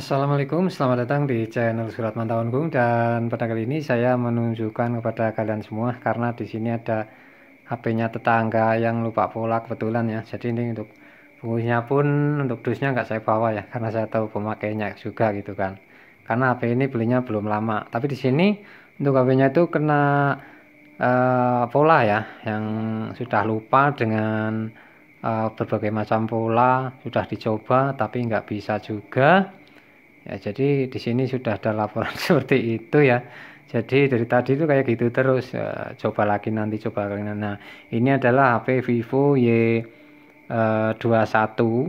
Assalamualaikum, selamat datang di channel Surat Mantau Gung dan pada kali ini saya menunjukkan kepada kalian semua karena di sini ada HP-nya tetangga yang lupa pola kebetulan ya. Jadi ini untuk bungkusnya pun untuk dusnya nggak saya bawa ya karena saya tahu pemakainya juga gitu kan. Karena HP ini belinya belum lama. Tapi di sini untuk HP-nya itu kena uh, pola ya yang sudah lupa dengan uh, berbagai macam pola sudah dicoba tapi nggak bisa juga Ya, jadi di sini sudah ada laporan seperti itu ya. Jadi dari tadi itu kayak gitu terus uh, coba lagi nanti coba lagi. Nah, ini adalah HP Vivo Y21 eh,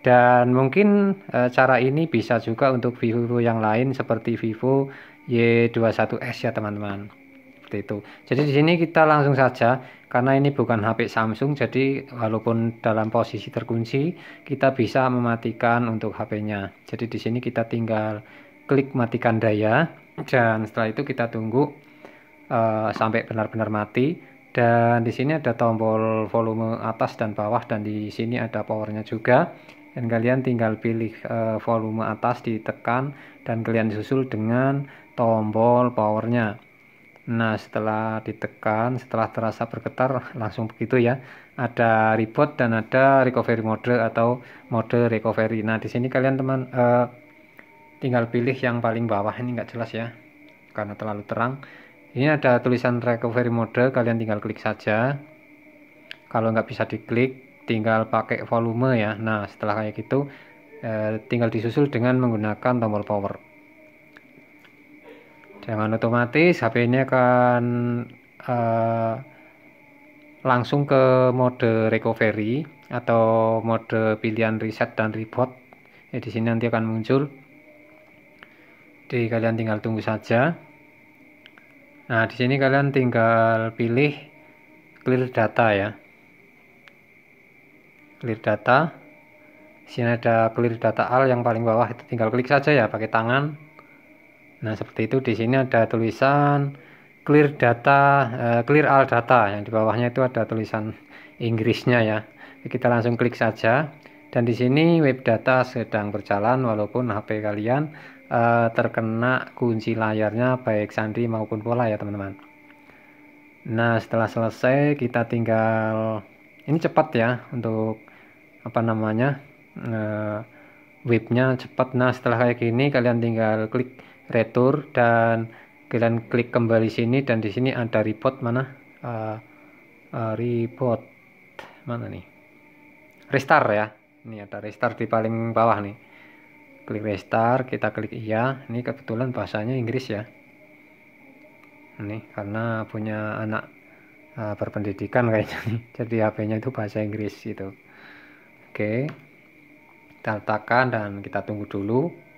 dan mungkin eh, cara ini bisa juga untuk Vivo yang lain seperti Vivo Y21s ya teman-teman. Seperti itu. Jadi di sini kita langsung saja karena ini bukan HP Samsung jadi walaupun dalam posisi terkunci kita bisa mematikan untuk HP-nya jadi di sini kita tinggal klik matikan daya dan setelah itu kita tunggu uh, sampai benar-benar mati dan di sini ada tombol volume atas dan bawah dan di sini ada powernya juga dan kalian tinggal pilih uh, volume atas ditekan dan kalian susul dengan tombol powernya Nah, setelah ditekan, setelah terasa bergetar, langsung begitu ya. Ada reboot dan ada recovery mode atau mode recovery. Nah, di sini kalian teman eh, tinggal pilih yang paling bawah ini nggak jelas ya, karena terlalu terang. Ini ada tulisan recovery mode, kalian tinggal klik saja. Kalau nggak bisa diklik, tinggal pakai volume ya. Nah, setelah kayak gitu, eh, tinggal disusul dengan menggunakan tombol power dengan otomatis HP ini akan uh, langsung ke mode recovery atau mode pilihan reset dan reboot ya di sini nanti akan muncul jadi kalian tinggal tunggu saja nah di sini kalian tinggal pilih clear data ya clear data Di sini ada clear data al yang paling bawah itu tinggal klik saja ya pakai tangan Nah, seperti itu di sini ada tulisan clear data, uh, clear all data yang di bawahnya itu ada tulisan Inggrisnya ya. Kita langsung klik saja. Dan di sini web data sedang berjalan walaupun HP kalian uh, terkena kunci layarnya baik sandi maupun pola ya, teman-teman. Nah, setelah selesai kita tinggal ini cepat ya untuk apa namanya? Uh, webnya cepat nah setelah kayak gini kalian tinggal klik retur dan kalian klik kembali sini dan di sini ada report mana uh, uh, report mana nih restart ya ini ada restart di paling bawah nih klik restart kita klik iya ini kebetulan bahasanya Inggris ya ini karena punya anak uh, berpendidikan kayaknya nih jadi HP-nya itu bahasa Inggris itu. oke kita letakkan dan kita tunggu dulu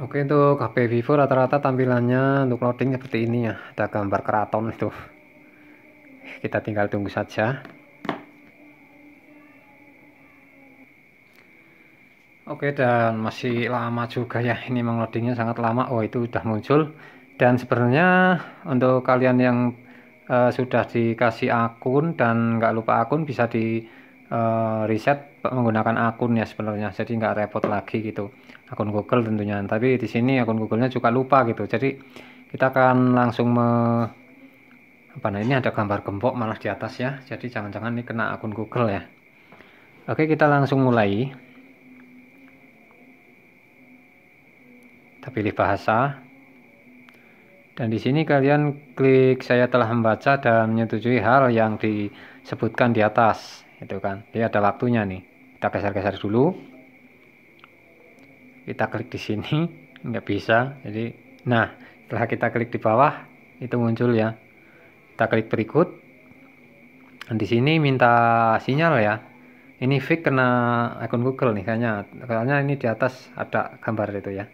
Oke untuk HP Vivo rata-rata tampilannya untuk loading seperti ini ya ada gambar keraton itu kita tinggal tunggu saja Oke dan masih lama juga ya ini mengloadingnya sangat lama oh itu sudah muncul dan sebenarnya untuk kalian yang uh, sudah dikasih akun dan nggak lupa akun bisa di uh, riset menggunakan akun ya sebenarnya jadi nggak repot lagi gitu akun Google tentunya tapi di sini akun Googlenya juga lupa gitu jadi kita akan langsung me apa nah ini ada gambar gembok malah di atas ya jadi jangan-jangan ini kena akun Google ya oke kita langsung mulai kita pilih bahasa dan di sini kalian klik saya telah membaca dan menyetujui hal yang disebutkan di atas itu kan dia ada waktunya nih kita geser-geser dulu kita klik di sini nggak bisa jadi nah setelah kita klik di bawah itu muncul ya kita klik berikut dan di sini minta sinyal ya ini fake kena akun Google nih kayaknya kayaknya ini di atas ada gambar itu ya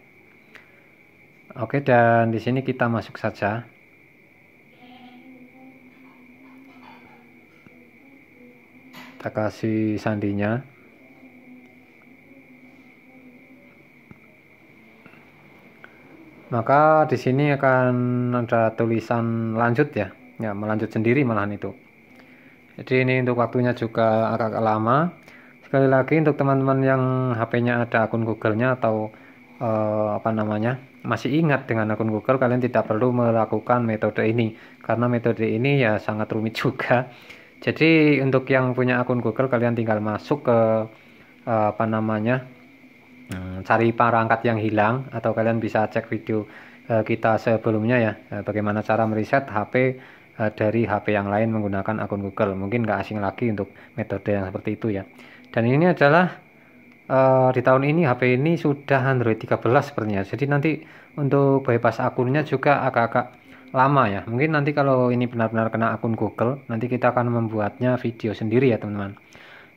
oke dan di sini kita masuk saja kita kasih sandinya maka di sini akan ada tulisan lanjut ya ya melanjut sendiri malahan itu jadi ini untuk waktunya juga agak lama sekali lagi untuk teman-teman yang HP-nya ada akun Google-nya atau eh, apa namanya masih ingat dengan akun Google kalian tidak perlu melakukan metode ini karena metode ini ya sangat rumit juga jadi untuk yang punya akun Google kalian tinggal masuk ke uh, apa namanya hmm, cari perangkat yang hilang atau kalian bisa cek video uh, kita sebelumnya ya uh, bagaimana cara mereset HP uh, dari HP yang lain menggunakan akun Google mungkin nggak asing lagi untuk metode yang seperti itu ya dan ini adalah uh, di tahun ini HP ini sudah Android 13 sepertinya jadi nanti untuk bypass akunnya juga agak-agak lama ya mungkin nanti kalau ini benar-benar kena akun Google nanti kita akan membuatnya video sendiri ya teman-teman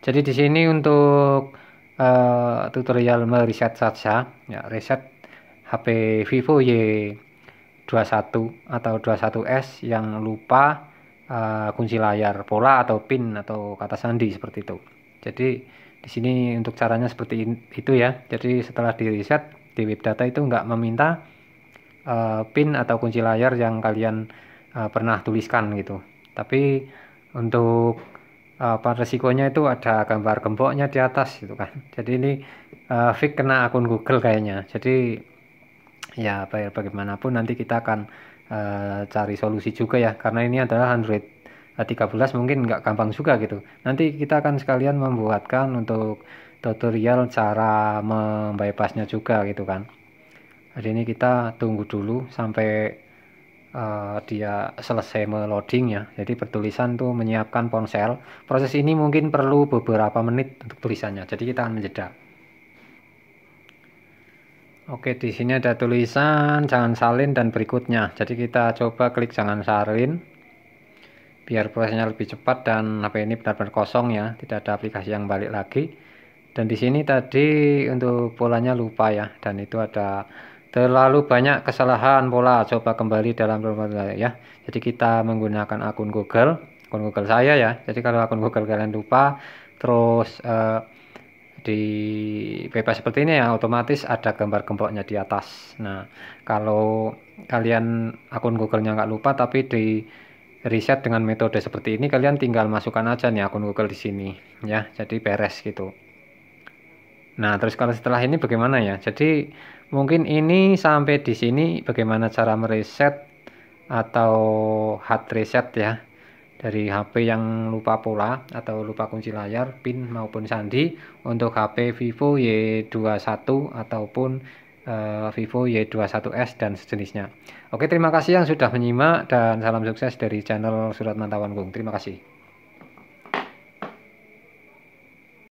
jadi di sini untuk uh, tutorial mereset saja ya reset HP Vivo Y21 atau 21S yang lupa uh, kunci layar pola atau pin atau kata sandi seperti itu jadi di sini untuk caranya seperti itu ya jadi setelah di reset di web data itu nggak meminta uh, pin atau kunci layar yang kalian uh, pernah tuliskan gitu tapi untuk eh, apa resikonya itu ada gambar gemboknya di atas gitu kan jadi ini uh, fix kena akun Google kayaknya jadi ya, ya bagaimanapun nanti kita akan uh, cari solusi juga ya karena ini adalah Android 13 mungkin nggak gampang juga gitu nanti kita akan sekalian membuatkan untuk tutorial cara membypassnya juga gitu kan jadi ini kita tunggu dulu sampai uh, dia selesai meloading ya jadi bertulisan tuh menyiapkan ponsel proses ini mungkin perlu beberapa menit untuk tulisannya jadi kita akan menjeda Oke di sini ada tulisan jangan salin dan berikutnya jadi kita coba klik jangan salin biar prosesnya lebih cepat dan HP ini benar-benar kosong ya tidak ada aplikasi yang balik lagi dan di sini tadi untuk polanya lupa ya dan itu ada terlalu banyak kesalahan pola coba kembali dalam formula ya jadi kita menggunakan akun Google akun Google saya ya jadi kalau akun Google kalian lupa terus uh, di bebas seperti ini ya otomatis ada gambar gemboknya di atas nah kalau kalian akun Google-nya nggak lupa tapi di riset dengan metode seperti ini kalian tinggal masukkan aja nih akun Google di sini ya jadi beres gitu Nah, terus kalau setelah ini bagaimana ya? Jadi mungkin ini sampai di sini bagaimana cara mereset atau hard reset ya dari HP yang lupa pola atau lupa kunci layar, pin maupun sandi untuk HP Vivo Y21 ataupun uh, Vivo Y21s dan sejenisnya. Oke, terima kasih yang sudah menyimak dan salam sukses dari channel Surat Mantawan Gung. Terima kasih.